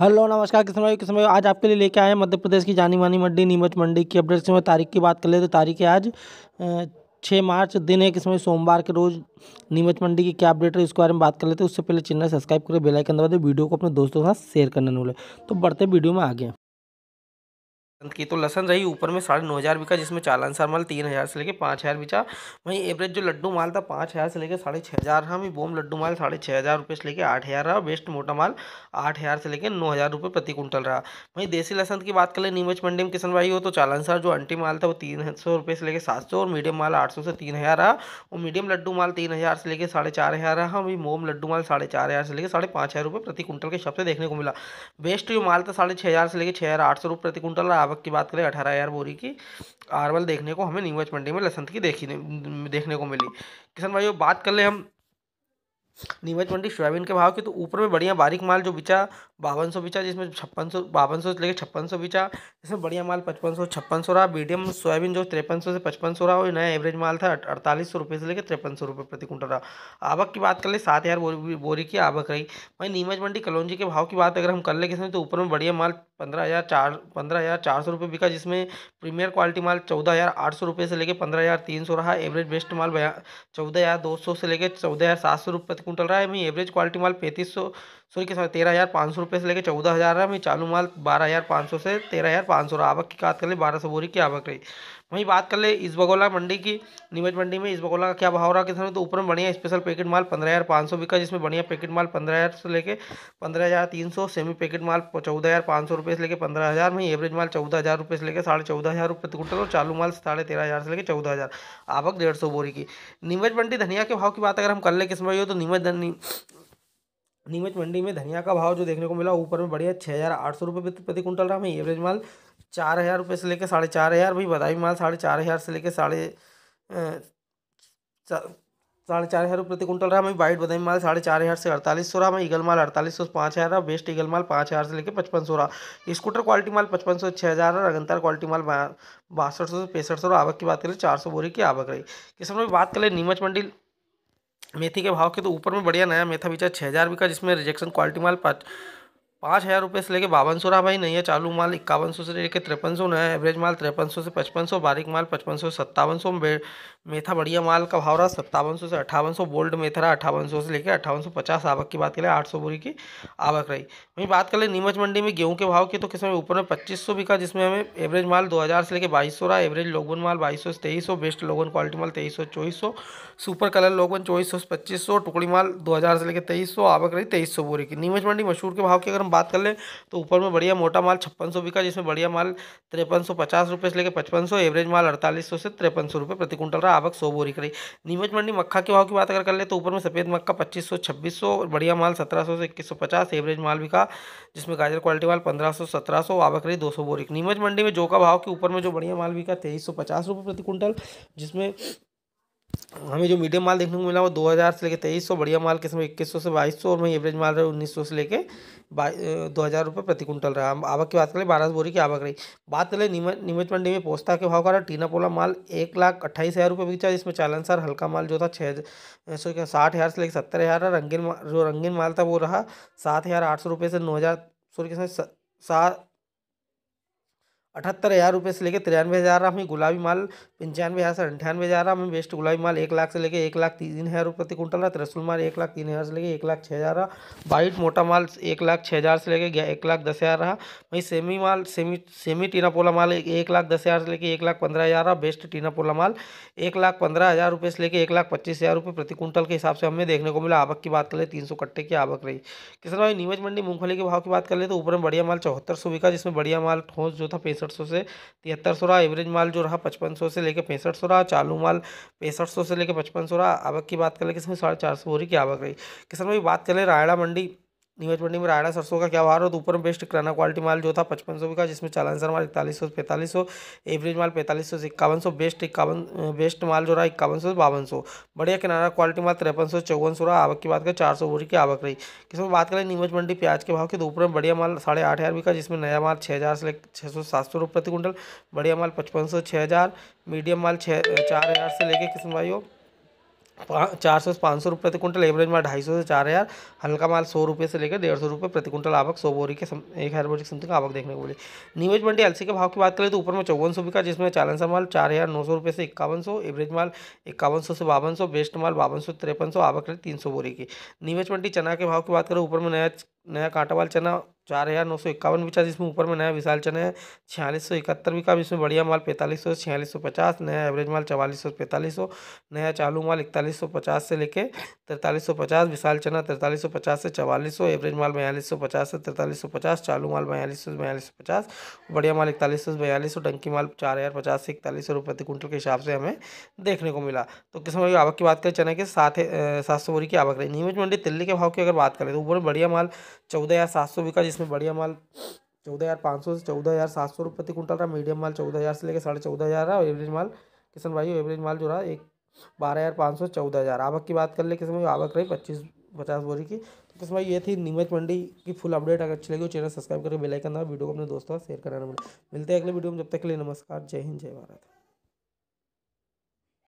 hello नमस्कार किसम भाई किसम भाई आज आपके लिए लेके आए हैं मध्य प्रदेश की जानी मानी मंडी नीमच मंडी की से मैं तारीख की बात कर ले तो तारीख है आज छः मार्च दिन है किसान सोमवार के रोज़ नीमच मंडी की क्या अपडेट है इसके बारे में बात कर लेते हैं उससे पहले चैनल सब्सक्राइब करें बेलाइकन दबा दे वीडियो को अपने दोस्तों के साथ शेयर करने बोले तो बढ़ते वीडियो में आगे की तो लसन रही ऊपर में साढ़े नौ हज़ार बिका जिसमें चालान सार माल तीन हज़ार से लेके पाँच हज़ार बिका वहीं एवरेज जो लड्डू माल था पाँच हज़ार से लेके साढ़े छः हज़ार रहा वहीं बोम लड्डू माल साढ़े छः हज़ार रुपये से लेके आठ हज़ार रहा बेस्ट मोटा माल आठ हज़ार से लेके नौ हज़ार रुपये प्रति कुंटल रहा वहीं देसी लसन की बात करें नीमच मंडी में किसान भाई हो तो चालान सार जो अंटी माल था वो तीन सौ रुपये से लेकर सात सौ और मीडियम माल आठ सौ से तीन हज़ार रहा और मीडियम लड्डू माल तीन हज़ार से लेकर साढ़े चार हज़ार रहा वहीं मोम लड्डू माल साढ़े चार हज़ार से लेकर साढ़े पाँच हज़ार रुपये प्रति कुंटल के हिसाब से देखने को मिला बेस्ट जो माल था साढ़े छः हज़ार से लेकर छः हज़ार आठ सौ रुपये प्रति कुंटल रहा आवक की बात करें अठारह हज़ार बोरी की आरवल देखने को हमें नीमच मंडी में लसंत की देखी देखने को मिली किसान भाइयों बात कर ले हम नीमच मंडी सोयाबीन के भाव के तो ऊपर में बढ़िया बारीक माल जो बिचा बावन सौ बिचा जिसमें छप्पन सौ बावन सौ से लेकर छप्पन सौ बिचा जिसमें बढ़िया माल पचपन सौ छप्पन सौ रहा मीडियम सोयाबीन जो तिरपन सौ से पचपन सौ रहा वो नया एवरेज माल था अड़तालीस सौ रुपये से लेकर तिरपन सौ रुपये प्रति क्विंटल रहा आवक की बात कर ले सात हज़ार बोरी, बोरी की आवक रही वहीं नीमच मंडी कलौजी के भाव की बात अगर हम कर ले किसमें तो ऊपर में बढ़िया माल पंद्रह हज़ार चार पंद्रह हज़ार चार सौ रुपये बिका जिसमें प्रीमियर क्वालिटी माल चौदह हज़ार आठ सौ रुपये से लेकर पंद्रह हज़ार तीन सौ रहा एवरेज बेस्ट माल चौदह हज़ार दो सौ से लेकर चौदह हज़ार सात सौ रुपये प्रति रहा है एवरेज क्वालिटी माल पैंतीस सौ सॉरी के साथ तेरह हज़ार पाँच सौ रुपये से लेकर चौदह हज़ार रहा वहीं चालू माल बारह हज़ार पाँच सौ से तेरह हज़ार पाँच सौ आवक की बात कर ले बारह सौ बोरी की आवक रही वहीं बात कर ले इस बगोला मंडी की नीमच मंडी में इस बगोला का क्या भाव रहा किसान तो ऊपर में बढ़िया स्पेशल पैकेट माल पंद्रह हज़ार पाँच सौ बिका जिसमें बढ़िया पैकेट माल पंद्रह हज़ार से लेकर पंद्रह हज़ार तीन सौ सेमी पैकेट माल चौदह हज़ार पाँच सौ रुपये से लेकर पंद्रह हज़ार वहीं एवरेज माल चौदह हज़ार रुपये से लेकर साढ़े चौदह हज़ार रुपये क्विंटल और चालू माल साढ़े तेरह हज़ार से लेकर चौदह हज़ार आवक डेढ़ सौ बोरी की नीमच मंडी धनिया के भाव की बात अगर हम कर ले किस्म तो नीमच नीमच मंडी में धनिया का भाव जो देखने को मिला ऊपर में बढ़िया छः हज़ार आठ सौ रुपये प्रति कुंटल रहा हमें एवरेज माल चार हज़ार रुपये से लेकर साढ़े चार हज़ार भाई बदामी माल साढ़े चार हज़ार से लेकर साढ़े साढ़े चार हज़ार प्रति कुंटल रहा हमें वाइट बदामी माल साढ़े चार हज़ार से अड़तालीस सौ रहा हमें ईगल माल अड़तालीस सौ पाँच हज़ार रहा बेस्ट ईगल माल पाँच हज़ार से लेकर पचपन सौ रहा स्कूटर क्वालिटी माल पचपन सौ छः हज़ार रहा अगंतर क्वालिटी माल बासठ सौ से पैंसठ सौ रहा आवक की बात करें तो चार सौ बोरी की आवक रही किसान में बात करें नीमच मंडी मेथी के भाव के तो ऊपर में बढ़िया नया मेथा बेचा छः हज़ार का जिसमें रिजेक्शन क्वालिटी माल पाँच पाँच हज़ार रुपये से लेके बावन सौ रहा भाई नहीं है चालू माल इक्यावन सौ से लेके तिरपन सौ नया एवरेज माल तिरपन सौ से पचपन सौ बारीक माल पचपन सौ सत्तावन सौ मेथा बढ़िया माल का भाव रहा सत्तावन सौ से अट्ठावन सौ बोल्ड मेथा रहा अट्ठावन सौ से लेके अट्ठावन सौ पचास आवक की बात करें आठ सौ बोरी की आवक रही वहीं बात कर लें नीमच मंडी में गेहूँ के भाव की तो किस में ऊपर में पच्चीस सौ बिका जिसमें हमें एवरेज माल दो हज़ार से लेकर बाईस सौ रहा एवरेज लोगन माल बाईस सौ से तेईस सौ बेस्ट लोगन क्वालिटी माल तेईस सौ चौबीस सौ सुपर कलर लोगन चौबीस सौ से पच्चीस सौ टुकड़ी माल दो हज़ार से लेकर तेईस सौ आवक रही तेईस सौ बोरी की नीमच मंडी मशहूर के भाव की अगर बात कर लें तो ऊपर में बढ़िया मोटा माल छप्पन सौ बिका जिसमें बढ़िया माल तिरपन सौ पचास रुपये से लेकर पचपन सौ एवरेज माल अड़तालीस सौ से तिरपन सौ रुपये प्रति कुंटल रहा आवक सौ बोरी करी नीमच मंडी मक्का के भाव की बात अगर कर ले तो ऊपर में सफ़ेद मक्का पच्चीस सौ छब्बीस सौ बढ़िया माल सत्रह सौ से इक्कीस सौ पचास एवरेज माल बिका जिसमें गाजर क्वालिटी माल पंद्रह सौ सत्रह सौ आवक रही दो सौ बोरी नीमच मंडी में जो का भाव के ऊपर में जो बढ़िया माल बिका तेईस सौ पचास रुपये प्रति कुंटल जिसमें हमें जो मीडियम माल देखने को मिला वो दो हज़ार से लेकर तेईस सौ बढ़िया माल किस्म इक्कीस सौ से बाईस सौ और वहीं एवरेज माल रहा उन्नीस सौ से लेकर दो हज़ार रुपये प्रति कुंटल रहा हम आवक की बात करें बारह बोरी की आवक रही बात करें नीमच मंडी में पोस्ता के भाव का रहा टीना पोला माल एक लाख अट्ठाईस हज़ार रुपये बिका जिसमें चालनसार हल्का माल जो था छः सौ साठ हज़ार से लेकर सत्तर हज़ार रहा रंगीन जो रंगीन माल था वो रहा सात हज़ार आठ सौ रुपये से नौ हज़ार सॉरी सात अठहत्तर हज़ार रुपये से लेकर तिरानवे हज़ार रहा हमें गुलाबी माल पंचानवे हजार अंठानवे हजार हमें बेस्ट गुलाबी माल एक लाख से लेके एक लाख तीन हज़ार रुपये प्रति कुंटल रहा त्रिशुल माल एक लाख तीन हज़ार से लेके एक लाख छः हज़ार रहा वाइट मोटा माल एक लाख छः हज़ार से लेके एक लाख दस हज़ार रहा वहीं सेमी माल सेमी सेमी टीना पोला माल एक लाख दस हज़ार से लेके एक लाख पंद्रह हज़ार रहा बेस्ट टीना पोला माल एक लाख पंद्रह हज़ार रुपये से लेके एक लाख पच्चीस हज़ार रुपये प्रति कुंटल के हिसाब से हमें देखने को मिला आवक की बात कर ले तीन सौ कट्टे की आवक रही किसान भाई नीमच मंडी मूंगफली के भाव की बात कर ले तो ऊपर में बढ़िया माल चौहत्तर सौ बिका जिसमें बढ़िया माल ठोस जो था पैंसठ सौ से तिहत्तर सौ रहा एवरेज माल जो रहा पचपन सौ से लेकर पैंसठ सौ रहा चालू माल पैंसठ सौ से लेकर पचपन सौ रहा आवक की बात करें किसान साढ़े चार सौ हो रही की आवक रही किसान भाई बात कर ले रायड़ा मंडी नीमच मंडी में रायना सरसों का क्या भाव है तो ऊपर में बेस्ट कराना क्वालिटी माल जो था पचपन सौ का जिसमें चालान सर माल इकतालीस सौ पैंतालीस सौ एवरेज माल पैंतालीस सौ इक्यावन सौ बेस्ट इक्यावन बेस्ट माल जो रहा इक्यावन सौ बावन सौ बढ़िया किनारा क्वालिटी माल तिरपन सौ चौवन सौ रहा आवक की बात करें चार सौ बोरी की आवक रही किसमें बात करें नीमच मंडी प्याज के भाव के ऊपर में बढ़िया माल साढ़े आठ हज़ार का जिसमें नया माल छः हज़ार से छः सौ सात सौ रुपये प्रति कुंटल बढ़िया माल पचपन सौ छः हज़ार मीडियम माल छः चार हज़ार से लेके किस्म भाई हो चार सौ से पाँच सौ रुपये प्रति क्विंटल एवरेज माल ढाई सौ से चार हज़ार हल्का माल सौ रुपये से लेकर डेढ़ सौ रुपये प्रति क्विंटल आवक सौ बोरी के सम, एक हज़ार बोरी समथिंग आवक देखने को मिली नीमच मंडी एलसी के भाव की बात करें तो ऊपर में चौवन सौ बिका जिसमें चालनसा माल चार हज़ार नौ सौ रुपये से इक्यावन सौ एवरेज माल इक्यावन सौ से बावन सौ बेस्ट माल बावन सौ तिरपन सौ आवक रही तीन सौ बोरी की नीमच मंडी चना के भाव की बात करें ऊपर में नया नया वाल चना चार हज़ार नौ सौ इक्यावन बिचा जिसमें ऊपर में नया विशाल चने है छियालीस सौ इकहत्तर बिका इसमें बढ़िया माल पैंतालीस सौ छियालीस सौ पचास नया एवरेज माल चवालीस सौ पैंतालीस सौ नया चालू माल इकतालीस सौ पचास से लेके तैंतालीस सौ पचास विशाल चना तैंतालीस सौ पचास से चवालीस सौ एवरेज माल बयालीस सौ पचास से तिरतालीस सौ पचास चालू माल बयालीस सौ बयालीस सौ पचास बढ़िया माल इकतालीस सौ बयालीस सौ डंकी माल चार हज़ार पचास से इकतालीस सौ रुपये प्रति क्विंटल के हिसाब से हमें देखने को मिला तो किस्म की आवक की बात करें चने के साथ सात सौ बोरी की आवक रही नीमच मंडी दिल्ली के भाव की अगर बात करें तो ऊपर बढ़िया माल चौदह हज़ार सात सौ बिका जिसमें इसमें बढ़िया माल चौदह हज़ार पाँच सौ से चौदह हज़ार सात सौ रुपये प्रति कुंटल रहा मीडियम माल चौदह हज़ार से लेकर साढ़े चौदह हज़ार रहा एवरेज माल किसान भाई एवरेज माल जो रहा एक बारह हज़ार पाँच सौ चौदह हज़ार आवक की बात कर ले किसान भाई आवक रही पच्चीस पचास बोरी की तो किसान भाई ये थी नीमच मंडी की फुल अपडेट अगर अच्छी लगी हो चैनल सब्सक्राइब करके बेलाइकन वीडियो को अपने दोस्तों शेयर कराना मिलते हैं अगले वीडियो में जब तक के लिए नमस्कार जय हिंद जय भारत